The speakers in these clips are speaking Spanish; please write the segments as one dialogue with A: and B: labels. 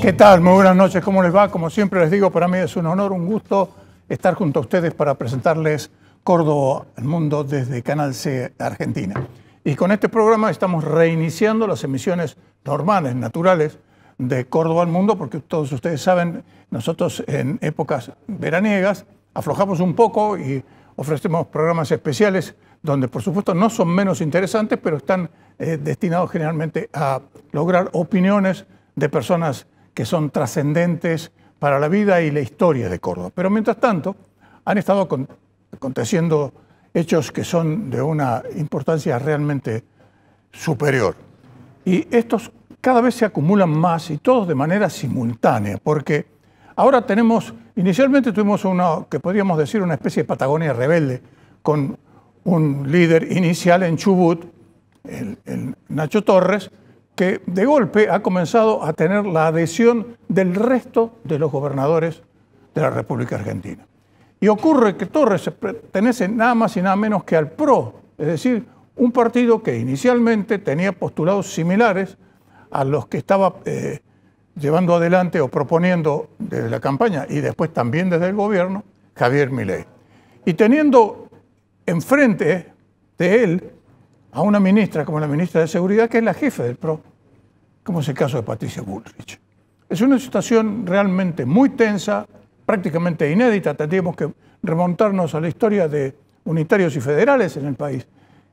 A: ¿Qué tal? Muy buenas noches, ¿cómo les va? Como siempre les digo, para mí es un honor, un gusto estar junto a ustedes para presentarles Córdoba al Mundo desde Canal C Argentina. Y con este programa estamos reiniciando las emisiones normales, naturales, de Córdoba al Mundo, porque todos ustedes saben, nosotros en épocas veraniegas aflojamos un poco y ofrecemos programas especiales donde por supuesto no son menos interesantes, pero están eh, destinados generalmente a lograr opiniones de personas que son trascendentes para la vida y la historia de Córdoba. Pero mientras tanto, han estado aconteciendo hechos que son de una importancia realmente superior. Y estos cada vez se acumulan más y todos de manera simultánea, porque ahora tenemos, inicialmente tuvimos una, que podríamos decir, una especie de Patagonia rebelde, con un líder inicial en Chubut, el, Nacho Torres, que de golpe ha comenzado a tener la adhesión del resto de los gobernadores de la República Argentina. Y ocurre que Torres pertenece nada más y nada menos que al PRO, es decir, un partido que inicialmente tenía postulados similares a los que estaba eh, llevando adelante o proponiendo desde la campaña y después también desde el gobierno Javier Milei. Y teniendo enfrente de él a una ministra como la ministra de Seguridad, que es la jefe del PRO, como es el caso de Patricia Bullrich. Es una situación realmente muy tensa, prácticamente inédita. Tendríamos que remontarnos a la historia de unitarios y federales en el país.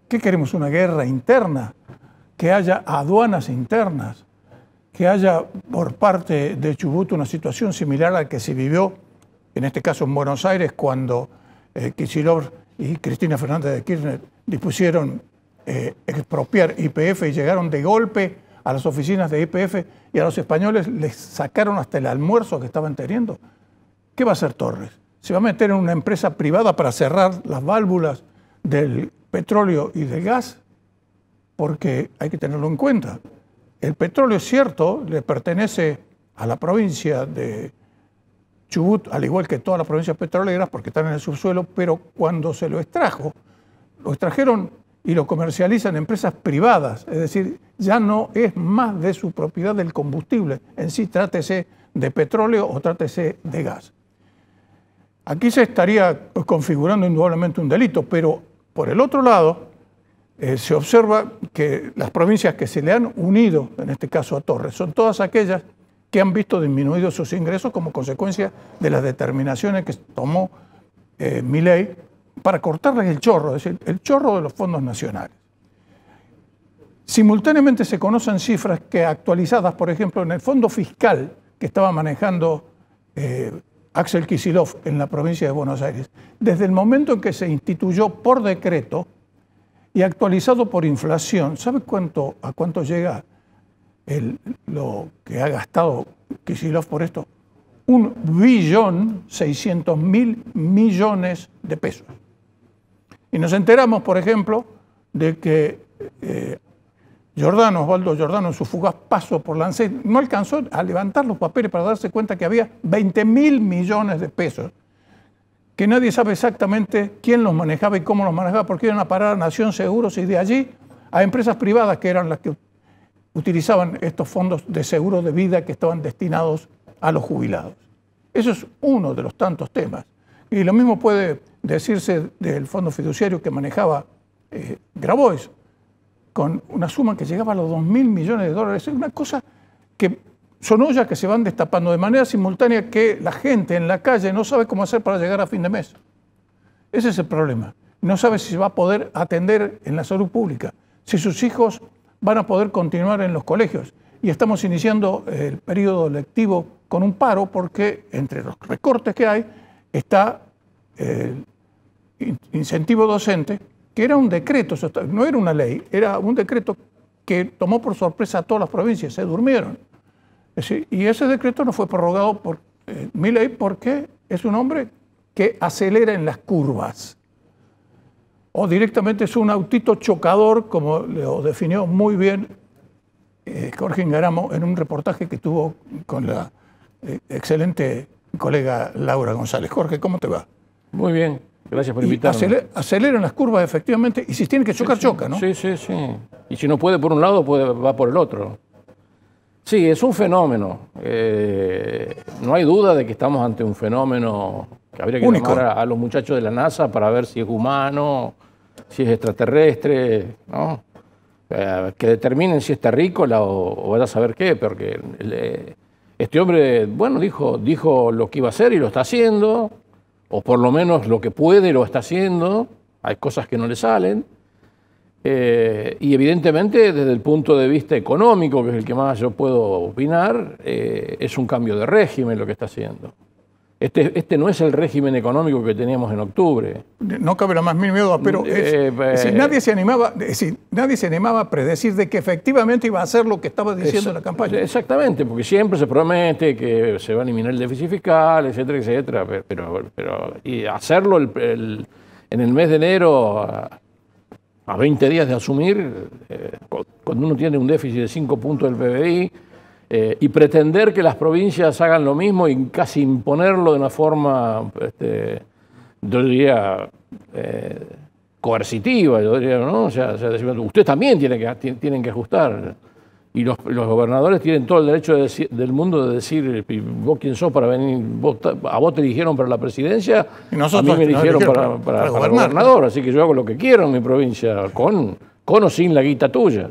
A: ¿Qué queremos? Una guerra interna, que haya aduanas internas, que haya por parte de Chubut una situación similar a la que se vivió, en este caso en Buenos Aires, cuando eh, y Cristina Fernández de Kirchner dispusieron eh, expropiar IPF y llegaron de golpe a las oficinas de IPF y a los españoles les sacaron hasta el almuerzo que estaban teniendo. ¿Qué va a hacer Torres? ¿Se va a meter en una empresa privada para cerrar las válvulas del petróleo y del gas? Porque hay que tenerlo en cuenta. El petróleo, es cierto, le pertenece a la provincia de Chubut, al igual que todas las provincias petroleras, porque están en el subsuelo, pero cuando se lo extrajo, lo extrajeron y lo comercializan empresas privadas, es decir, ya no es más de su propiedad el combustible en sí, trátese de petróleo o trátese de gas. Aquí se estaría pues, configurando indudablemente un delito, pero por el otro lado, eh, se observa que las provincias que se le han unido, en este caso a Torres, son todas aquellas que han visto disminuidos sus ingresos como consecuencia de las determinaciones que tomó eh, Miley para cortarles el chorro, es decir, el chorro de los fondos nacionales. Simultáneamente se conocen cifras que actualizadas, por ejemplo, en el fondo fiscal que estaba manejando eh, Axel Kisilov en la provincia de Buenos Aires, desde el momento en que se instituyó por decreto y actualizado por inflación, ¿sabe cuánto, a cuánto llega lo que ha gastado Kisilov por esto? Un billón seiscientos mil millones de pesos. Y nos enteramos, por ejemplo, de que Jordano, eh, Giordano, Osvaldo Giordano, en su fugaz paso por la no alcanzó a levantar los papeles para darse cuenta que había 20 mil millones de pesos, que nadie sabe exactamente quién los manejaba y cómo los manejaba, porque iban a parar a Nación Seguros y de allí a empresas privadas que eran las que utilizaban estos fondos de seguro de vida que estaban destinados a los jubilados. Eso es uno de los tantos temas. Y lo mismo puede decirse del fondo fiduciario que manejaba eh, Grabois, con una suma que llegaba a los 2 mil millones de dólares. Es una cosa que son ollas que se van destapando de manera simultánea que la gente en la calle no sabe cómo hacer para llegar a fin de mes. Ese es el problema. No sabe si se va a poder atender en la salud pública, si sus hijos van a poder continuar en los colegios. Y estamos iniciando eh, el periodo lectivo con un paro porque entre los recortes que hay está eh, incentivo docente, que era un decreto, no era una ley, era un decreto que tomó por sorpresa a todas las provincias, se durmieron. y ese decreto no fue prorrogado por eh, mi ley porque es un hombre que acelera en las curvas. O directamente es un autito chocador, como lo definió muy bien eh, Jorge Ingaramo en un reportaje que tuvo con la eh, excelente colega Laura González. Jorge, ¿cómo te va?
B: Muy bien. Gracias
A: por invitarme. aceleran las curvas, efectivamente, y si tienen que chocar, choca, ¿no? Sí,
B: sí, sí. Y si no puede por un lado, puede, va por el otro. Sí, es un fenómeno. Eh, no hay duda de que estamos ante un fenómeno que habría que llamar a, los muchachos de la NASA para ver si es humano, si es extraterrestre, ¿no? Eh, que determinen si es terrícola o, o a saber qué, porque eh, este hombre, bueno, dijo, dijo lo que iba a hacer y lo está haciendo o por lo menos lo que puede lo está haciendo, hay cosas que no le salen, eh, y evidentemente desde el punto de vista económico, que es el que más yo puedo opinar, eh, es un cambio de régimen lo que está haciendo. Este, este, no es el régimen económico que teníamos en octubre. No cabe la más mínima duda, pero eh,
A: eh, eh, nadie, se animaba, nadie se animaba a predecir de que efectivamente iba a hacer lo que estaba diciendo la campaña.
B: Exactamente, porque siempre se promete que se va a eliminar el déficit fiscal, etcétera, etcétera, pero, y hacerlo en el mes de enero a, 20 días de asumir, cuando uno tiene un déficit de 5 puntos del PBI, eh, y pretender que las provincias hagan lo mismo y casi imponerlo de una forma, este, yo diría, eh, coercitiva, yo diría, ¿no? O sea, usted también tiene que, tienen que ajustar. Y los, los gobernadores tienen todo el derecho del mundo de decir, vos quién sos para venir, a vos te eligieron para la presidencia, nosotros, a mí me eligieron para, para, gobernador, así que yo hago lo que quiero en mi provincia, con, con o sin la guita tuya.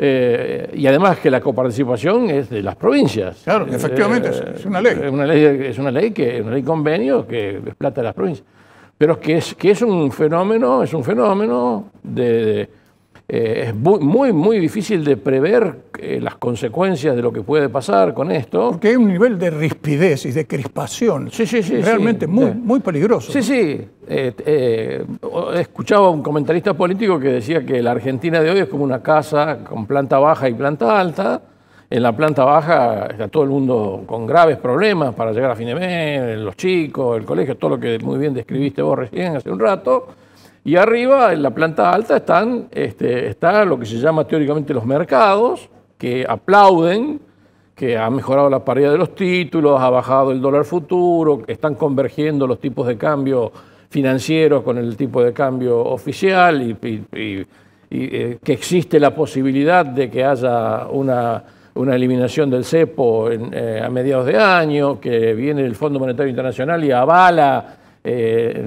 B: Eh, y además que la coparticipación es de las provincias. Claro, eh, efectivamente, es una ley. una ley. Es una ley que una convenio que es plata las provincias. Pero que es, que es un fenómeno, es un fenómeno de eh, es muy, muy, muy, difícil de prever eh, las consecuencias de lo que puede pasar
A: con esto. Porque hay un nivel de rispidez y de crispación sí, sí, sí, realmente Muy, muy
B: peligroso. Sí, sí. Eh, eh escuchaba a un comentarista político que decía que la Argentina de hoy es como una casa con planta baja y planta alta. En la planta baja está todo el mundo con graves problemas para llegar a fin de mes, los chicos, el colegio, todo lo que muy bien describiste vos recién hace un rato. Y arriba, en la planta alta, están, este, está lo que se llama teóricamente los mercados, que aplauden, que ha mejorado la paridad de los títulos, ha bajado el dólar futuro, están convergiendo los tipos de cambio financieros con el tipo de cambio oficial y, eh, que existe la posibilidad de que haya una, una eliminación del cepo eh, a mediados de año, que viene el Fondo Monetario Internacional y avala eh,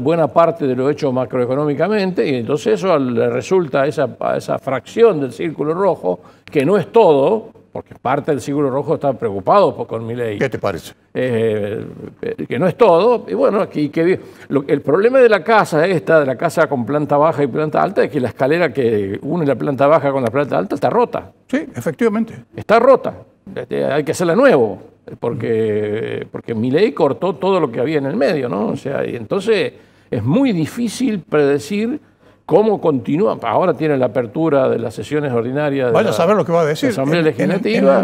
B: buena parte de lo hecho macroeconómicamente, y entonces eso le resulta a esa, esa fracción del círculo rojo, que no es todo, porque parte del círculo rojo está preocupado con mi ley. ¿Qué te parece? Eh, eh, que no es todo, y bueno, aquí que, el problema de la casa esta, de la casa con planta baja y planta alta, es que la escalera que une la planta baja con la planta alta está rota. Sí, efectivamente. Está rota, este, hay que hacerla nuevo porque, porque ley cortó todo lo que había en el medio, ¿no? O sea, y entonces es muy difícil predecir cómo continúa. Ahora tiene la apertura de las sesiones ordinarias. Vaya a saber
A: lo que va a decir. Asamblea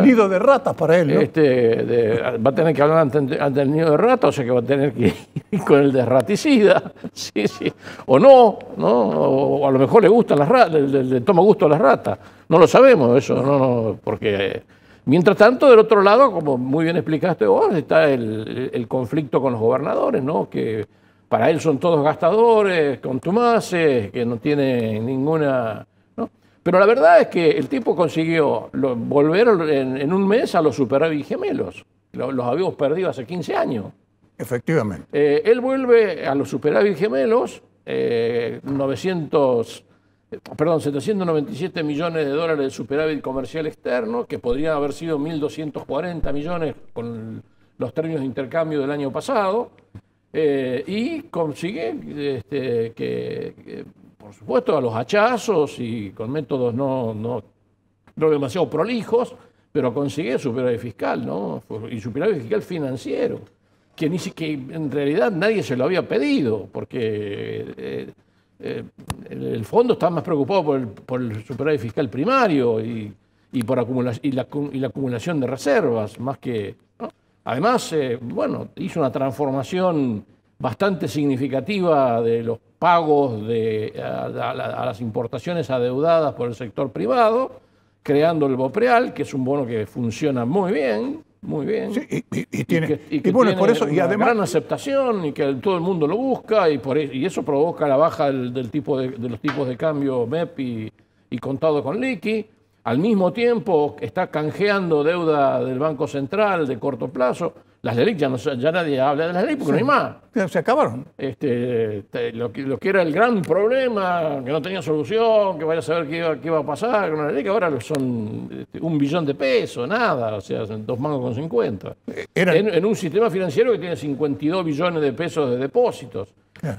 A: nido
B: de ratas para él. Este, va a tener que hablar ante, el nido de ratas, o sea que va a tener que ir con el raticida, Sí, sí. O no, ¿no? O, a lo mejor le gustan las ratas, le, le, toma gusto a las ratas. No lo sabemos eso, no, no porque Mientras tanto, del otro lado, como muy bien explicaste vos, está el, conflicto con los gobernadores, ¿no? que para él son todos gastadores, contumaces, que no tiene ninguna... Pero la verdad es que el tipo consiguió volver en, un mes a los superávit gemelos. Los, habíamos perdido hace 15 años.
A: Efectivamente.
B: Eh, él vuelve a los superávit gemelos, 900 eh, perdón, 797 millones de dólares de superávit comercial externo, que podría haber sido 1.240 millones con los términos de intercambio del año pasado, eh, y consigue este, que, por supuesto, a los hachazos y con métodos no, no, demasiado prolijos, pero consigue superávit fiscal, ¿no? Y superávit fiscal financiero, que, ni, que en realidad nadie se lo había pedido, porque... Eh, eh, el fondo está más preocupado por el, superávit fiscal primario y, por acumula, y la, acumulación de reservas, más que... Además, eh, bueno, hizo una transformación bastante significativa de los pagos de, a, las importaciones adeudadas por el sector privado, creando el BOPREAL, que es un bono que funciona muy bien, muy bien. y, tiene, bueno, por eso, y además. Gran aceptación y que todo el mundo lo busca y, por, e, y eso provoca la baja del, tipo de, los tipos de cambio MEP y, contado con liqui. Al mismo tiempo está canjeando deuda del Banco Central de corto plazo. Las leyes ya, no, ya nadie habla de las leyes porque no hay
A: más. Se acabaron.
B: Este, lo, que, era el gran problema, que no tenía solución, que vaya a saber qué iba, a pasar con las que ahora son este, un billón de pesos, nada, o sea, dos mangos con 50. Eh, en, un sistema financiero que tiene 52 billones de pesos de depósitos.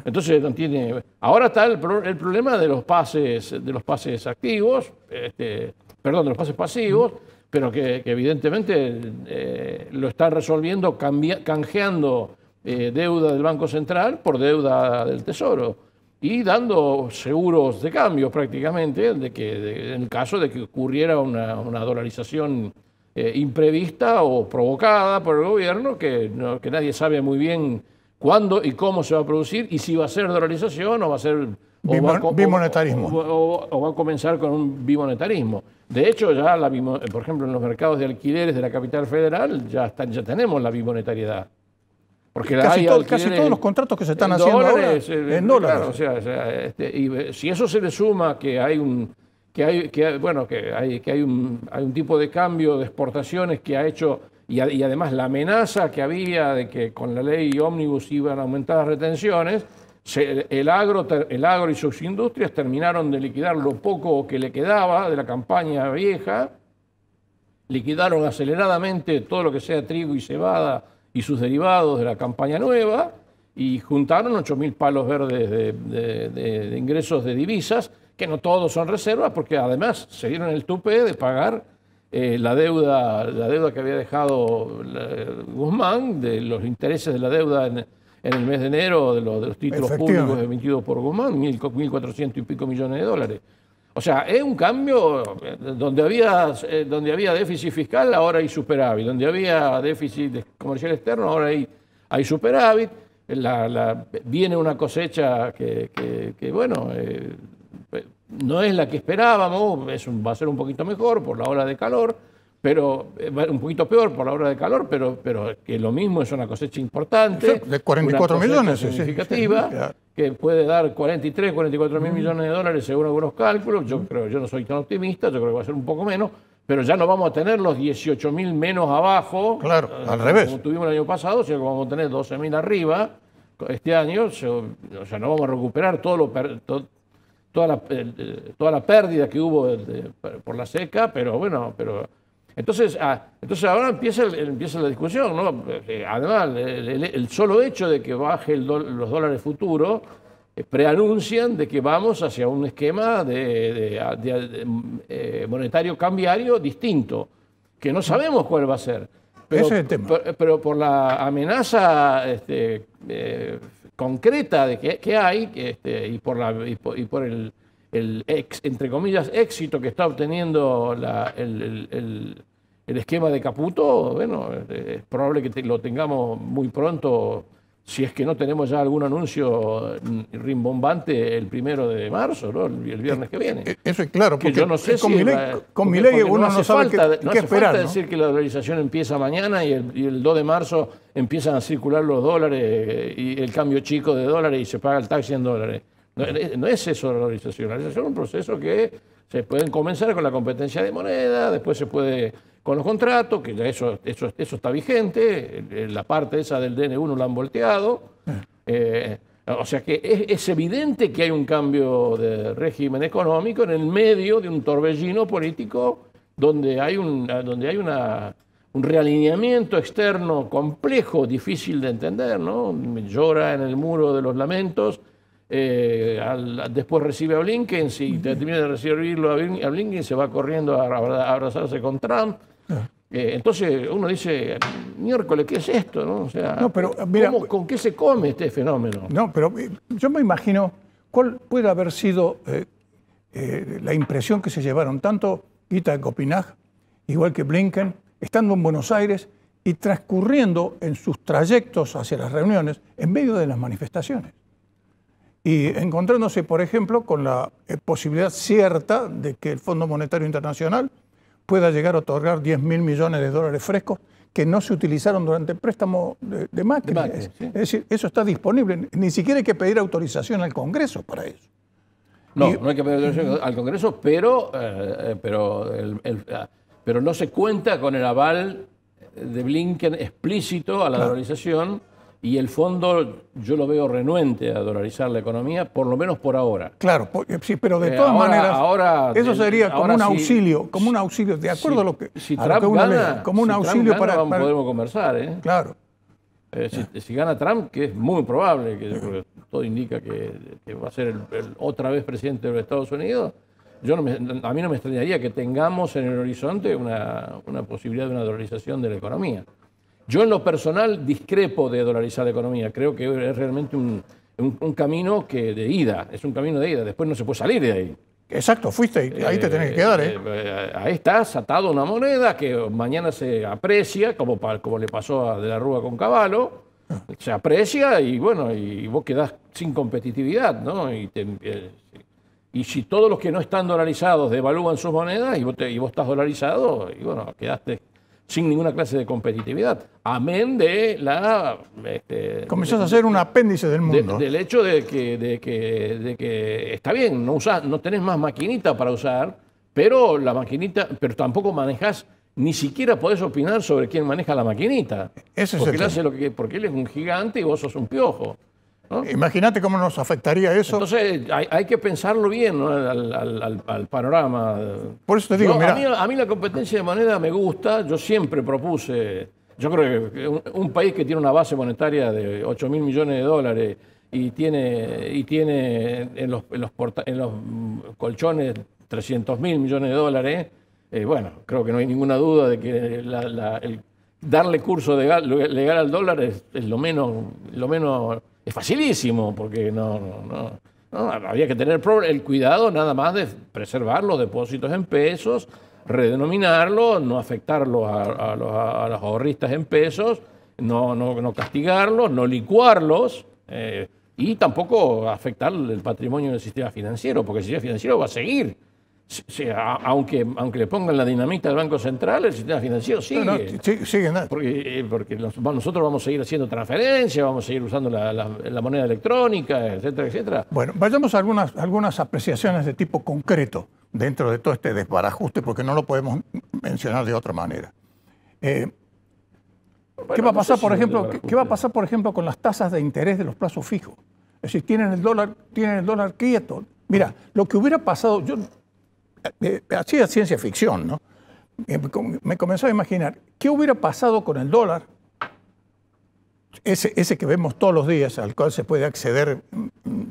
B: Entonces tiene, ahora está el, problema de los pases, de los pases activos, este, perdón, de los pases pasivos pero que, evidentemente eh, lo está resolviendo canjeando eh, deuda del Banco Central por deuda del Tesoro y dando seguros de cambio prácticamente de que, en el caso de que ocurriera una, dolarización eh, imprevista o provocada por el gobierno, que, que nadie sabe muy bien cuándo y cómo se va a producir y si va a ser dolarización o va a ser bimonetarismo. o, va a comenzar con un bimonetarismo. De hecho, ya, la, por ejemplo, en los mercados de alquileres de la capital federal ya, ya tenemos la bimonetariedad. Porque casi, todos los contratos que se están haciendo eh, en dólares. Este, si eso se le suma que hay un que hay, que bueno que hay un, tipo de cambio de exportaciones que ha hecho y, y además la amenaza que había de que con la ley ómnibus iban a aumentar las retenciones, el, agro, el agro y sus industrias terminaron de liquidar lo poco que le quedaba de la campaña vieja, liquidaron aceleradamente todo lo que sea trigo y cebada y sus derivados de la campaña nueva y juntaron 8.000 palos verdes de, ingresos de divisas, que no todos son reservas, porque además se dieron el tupe de pagar eh, la, deuda, la deuda que había dejado eh, Guzmán, de los intereses de la deuda en, en el mes de enero de los, títulos públicos emitidos por Guzmán, 1.400 y pico millones de dólares. O sea, es un cambio eh, donde había, eh, donde había déficit fiscal, ahora hay superávit. Donde había déficit comercial externo, ahora hay, hay superávit. viene una cosecha que, bueno, eh, no es la que esperábamos, va a ser un poquito mejor por la ola de calor pero eh, un poquito peor por la hora de calor, pero, pero que lo mismo es una cosecha importante. de 44 millones. Significativa, que puede dar 43, 44 mil mm. millones de dólares según algunos cálculos. Yo mm. creo, yo no soy tan optimista, yo creo que va a ser un poco menos, pero ya no vamos a tener los 18 mil menos abajo. Claro, eh, al revés. Como tuvimos el año pasado, sino que vamos a tener 12 mil arriba este año. O sea, no vamos a recuperar todo lo, eh, toda, la, pérdida que hubo por la seca, pero bueno, pero entonces, ah, entonces ahora empieza, empieza la discusión, ¿no? Eh, además, el, solo hecho de que baje el los dólares futuros eh, preanuncian de que vamos hacia un esquema de, mm, eh, monetario cambiario distinto, que no sabemos cuál va a ser. Pero, por la amenaza este, concreta de que, hay este, y, por la, y por el el ex, entre comillas, éxito que está obteniendo la, el, esquema de Caputo, bueno, es probable que lo tengamos muy pronto, si es que no tenemos ya algún anuncio rimbombante el primero de marzo, ¿no? el, viernes
A: que viene. Eh, eh, eso es claro, porque yo no sé con mi ley, uno no, sabe falta, qué, hace esperar. Falta decir
B: que la dolarización empieza mañana y el, y el 2 de marzo empiezan a circular los dólares y el cambio chico de dólares y se paga el taxi en dólares. Eh, eh, no, es eso la dolarización. es un proceso que se pueden comenzar con la competencia de moneda, después se puede con los contratos, que eso, eso, eso está vigente, la parte esa del DN1 la han volteado. Ah. Eh, o sea que es, evidente que hay un cambio de régimen económico en el medio de un torbellino político donde hay un, donde hay un realineamiento externo complejo, difícil de entender, ¿no? Llora en el muro de los lamentos eh, después recibe a Blinken, si termina de recibirlo a Blinken, se va corriendo a abrazarse con Trump. Ah. Eh, entonces uno dice, miércoles, ¿qué es esto? ¿No? pero,
A: ¿con qué se come este fenómeno? No, pero eh, yo me imagino cuál puede haber sido la impresión que se llevaron tanto Guita de igual que Blinken, estando en Buenos Aires y transcurriendo en sus trayectos hacia las reuniones en medio de las manifestaciones y encontrándose, por ejemplo, con la eh, posibilidad cierta de que el Fondo Monetario Internacional pueda llegar a otorgar 10 mil millones de dólares frescos que no se utilizaron durante el préstamo de, Macri. es, decir, eso está disponible. Ni siquiera hay que pedir autorización al Congreso para eso. No, no
B: hay que pedir autorización al Congreso, pero, eh, eh, pero, ah, pero no se cuenta con el aval de Blinken explícito a la organización. Y el fondo yo lo veo renuente a dolarizar la economía, por lo menos por ahora.
A: Claro, eh, sí, pero de eh, todas maneras, ahora, eso sería como un auxilio, como un auxilio, de acuerdo a lo que, si Trump gana, como un si auxilio para, podemos
B: conversar, ¿eh? Claro. si, gana Trump, que es muy probable, que todo indica que, va a ser otra vez presidente de los Estados Unidos, yo a mí no me extrañaría que tengamos en el horizonte una, una posibilidad de una dolarización de la economía. Yo en lo personal discrepo de dolarizar la economía. Creo que es realmente un, camino que de ida, es un camino de ida. Después no se puede salir de ahí.
A: Exacto, fuiste, y ahí te eh, tenés que quedar. ¿eh? Eh,
B: ¿eh? ahí estás atado a una moneda que mañana se aprecia, como, como le pasó a De la Rúa con Caballo. Ah. Se aprecia y bueno, y vos quedás sin competitividad, ¿no? Y, si todos los que no están dolarizados devalúan sus monedas y vos, y vos estás dolarizado, y bueno, quedaste sin ninguna clase de competitividad. Amén de la... Este, Comenzás a ser un
A: apéndice del mundo. del
B: hecho de que, de que, de que está bien, no, usás, no tenés más maquinita para usar, pero la maquinita, pero tampoco manejás, ni siquiera podés opinar sobre quién maneja la maquinita. Ese es el porque él es un gigante y vos sos un piojo. Imagínate cómo nos afectaría eso. Entonces hay, que pensarlo bien al, panorama.
A: Por eso te digo, A
B: mí, la competencia de moneda me gusta, yo siempre propuse, yo creo que un, país que tiene una base monetaria de 8 mil millones de dólares y tiene, y tiene en, los, en los, colchones 300 mil millones de dólares, eh, bueno, creo que no hay ninguna duda de que la, el darle curso legal, legal al dólar es, lo menos, lo menos, es facilísimo, porque no, no, había que tener el cuidado nada más de preservar los depósitos en pesos, redenominarlos, no afectarlos a, los, ahorristas en pesos, no, castigarlos, no licuarlos. Eh, y tampoco afectar el patrimonio del sistema financiero, porque el sistema financiero va a seguir aunque, aunque le pongan la dinamita al Banco Central, el sistema financiero sigue. Porque, eh, nosotros vamos a seguir haciendo transferencias, vamos a seguir usando la, moneda electrónica, etcétera, etcétera.
A: Bueno, vayamos a algunas, algunas apreciaciones de tipo concreto dentro de todo este desbarajuste, porque no lo podemos mencionar de otra manera. Eh,
B: ¿qué, va a pasar, por ejemplo,
A: ¿qué va a pasar, por ejemplo, con las tasas de interés de los plazos fijos? Es decir, tienen el dólar, tienen el dólar quieto. Mira, lo que hubiera pasado, eh, eh, así es ciencia ficción, ¿no? Eh, me comenzó a imaginar, ¿qué hubiera pasado con el dólar? Ese, que vemos todos los días, al cual se puede acceder mm,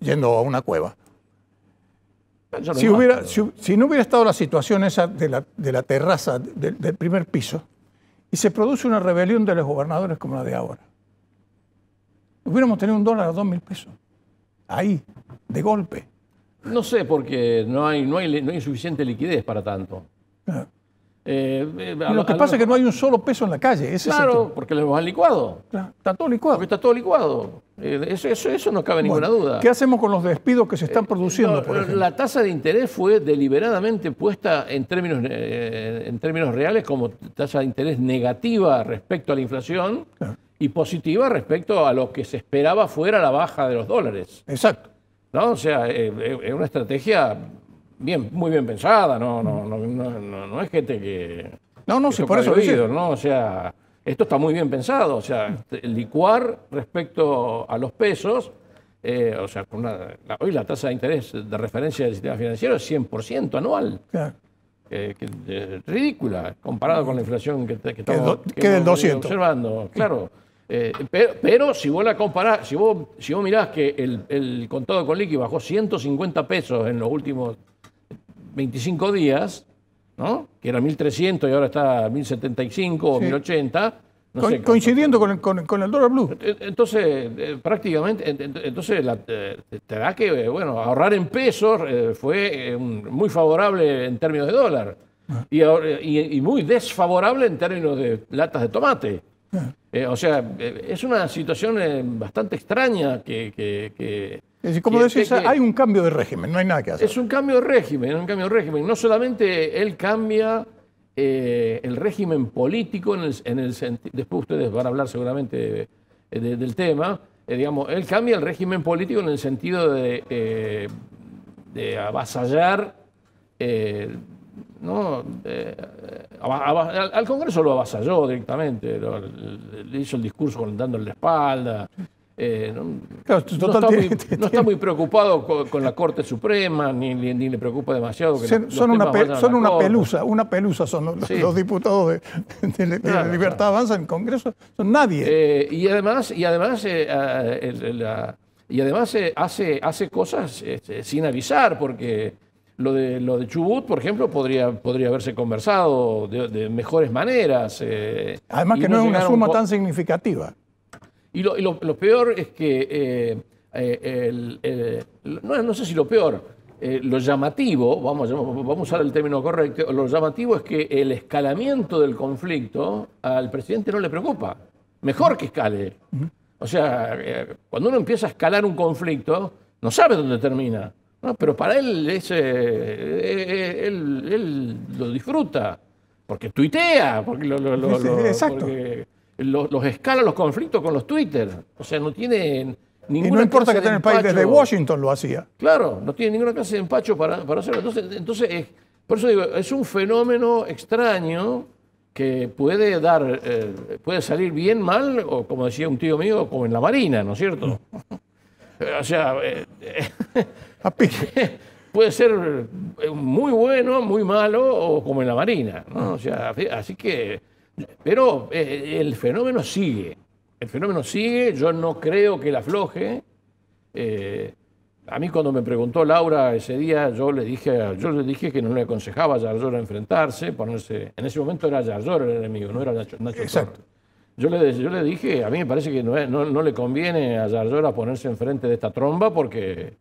A: yendo a una cueva. si, no hubiera estado la situación esa de la, terraza del primer piso y se produce una rebelión de los gobernadores como la de ahora, hubiéramos tenido un dólar a dos mil pesos. Ahí, de golpe.
B: No sé, porque no hay, no hay, no hay suficiente liquidez para tanto. Eh, eh, lo que pasa es
A: que no hay un solo peso en la calle. claro,
B: porque los han licuado. está todo licuado. está todo licuado. Eh, eso, eso, no cabe ninguna duda. ¿Qué
A: hacemos con los despidos que se están produciendo?
B: la tasa de interés fue deliberadamente puesta en términos, en términos reales como tasa de interés negativa respecto a la inflación y positiva respecto a lo que se esperaba fuera la baja de los dólares. Exacto. ¿no? O sea, eh, eh, es una estrategia bien, muy bien pensada, no, no, no, no, es gente que... No, no, que por eso ¿no? O sea, esto está muy bien pensado, o sea, este, licuar respecto a los pesos, eh, o sea, hoy la tasa de interés de referencia del sistema financiero es 100% anual. Claro. ridícula, comparado con la inflación que, que estamos, 200. observando. Claro. Eh, pero, si vos la comparás, si vos, si vos mirás que el, contado con liqui bajó 150 pesos en los últimos 25 días, ¿no? que era 1.300 y ahora está 1.075 o 1.080.
A: coincidiendo con el, dólar blue.
B: Entonces, eh, prácticamente, entonces eh, te que, bueno, ahorrar en pesos fue muy favorable en términos de dólar ah. y, muy desfavorable en términos de latas de tomate. Ah. Eh, o sea, eh, es una situación eh, bastante extraña que... como decís, este hay un
A: cambio de régimen, no hay nada que hacer. Es un cambio
B: de régimen, un cambio de régimen. No solamente él cambia el régimen político, en el, sentido. después ustedes van a hablar seguramente del tema, digamos, él cambia el régimen político en el sentido de, de avasallar ¿no? Eh, eh, al, Congreso lo avasalló directamente, le hizo el discurso dándole la espalda. no, está muy, preocupado con, la Corte Suprema, ni, le preocupa demasiado. son, una, son una pelusa,
A: una pelusa son los, diputados de, Libertad Avanza en el Congreso, son nadie.
B: Eh, y además, y además, y además hace, hace cosas este, sin avisar, porque lo de, Chubut, por ejemplo, podría, podría haberse conversado de, mejores maneras. Eh, Además que no, es una suma tan
A: significativa.
B: Y lo, peor es que, eh, eh, no, sé si lo peor, lo llamativo, vamos, vamos a usar el término correcto, lo llamativo es que el escalamiento del conflicto al presidente no le preocupa. Mejor que escale. O sea, cuando uno empieza a escalar un conflicto, no sabe dónde termina pero para eh, eh, él, él, lo disfruta, porque tuitea, porque, los escala los conflictos con los Twitter. O sea, no tiene ninguna. Y no importa que esté en el país, desde
A: Washington lo hacía.
B: Claro, no tiene ninguna clase de empacho para, para hacerlo. Entonces, entonces es, por eso digo, es un fenómeno extraño que puede dar, eh, puede salir bien mal, o como decía un tío mío, como en la marina, ¿no es cierto? o sea, a Puede ser eh, muy bueno, muy malo, o como en la Marina. sea, así que. Pero eh, el fenómeno sigue. El fenómeno sigue. Yo no creo que la afloje. Eh, a mí cuando me preguntó Laura ese día, yo le dije, yo le dije que no le aconsejaba a a enfrentarse, ponerse. En ese momento era el enemigo, no era Nacho, Exacto. Yo le, yo le, dije, a mí me parece que no, no, le conviene a Yarlor a ponerse enfrente de esta tromba porque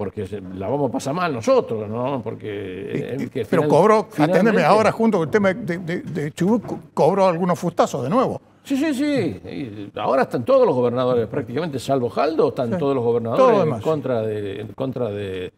B: porque la vamos a pasar mal nosotros, ¿no? Porque... Eh, pero cobró, aténdeme ahora
A: junto con el tema de, Chubut, cobró algunos fustazos de nuevo.
B: Sí, sí, sí. ahora están todos los gobernadores, prácticamente, salvo Jaldo, están todos los gobernadores en contra de... contra de,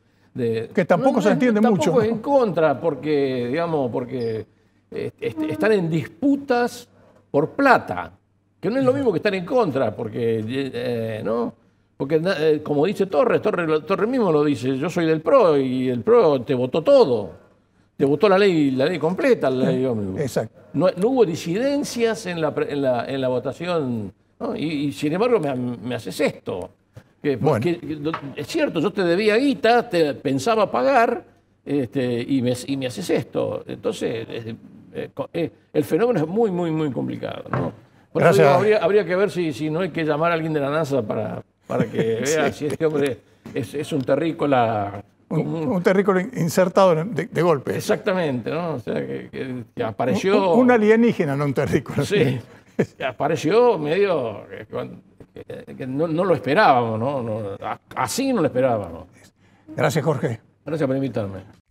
B: que
A: tampoco se entiende mucho. Tampoco en
B: contra, porque, digamos, porque están en disputas por plata, que no es lo mismo que estar en contra, porque, eh, eh, ¿no? Porque eh, como dice Torres, Torres, mismo lo dice, yo soy del PRO y el PRO te votó todo. Te votó la ley, la ley completa, la ley Exacto. No, hubo disidencias en la, en la, votación. Y, sin embargo me, haces esto. Pues, es cierto, yo te debía guita, te pensaba pagar este, y, me, y me haces esto. Entonces, el fenómeno es muy, muy, muy complicado. Por habría, que ver si, si no hay que llamar a alguien de la NASA para, para que vea si este hombre es, un terrícola.
A: Un, terrícola insertado de, golpe.
B: Exactamente, ¿no? O sea, que, apareció. Un,
A: alienígena, no un terrícola. Sí,
B: apareció medio. que, no, lo esperábamos, ¿no? ¿no? Así no lo esperábamos.
A: Gracias, Jorge.
B: Gracias por invitarme.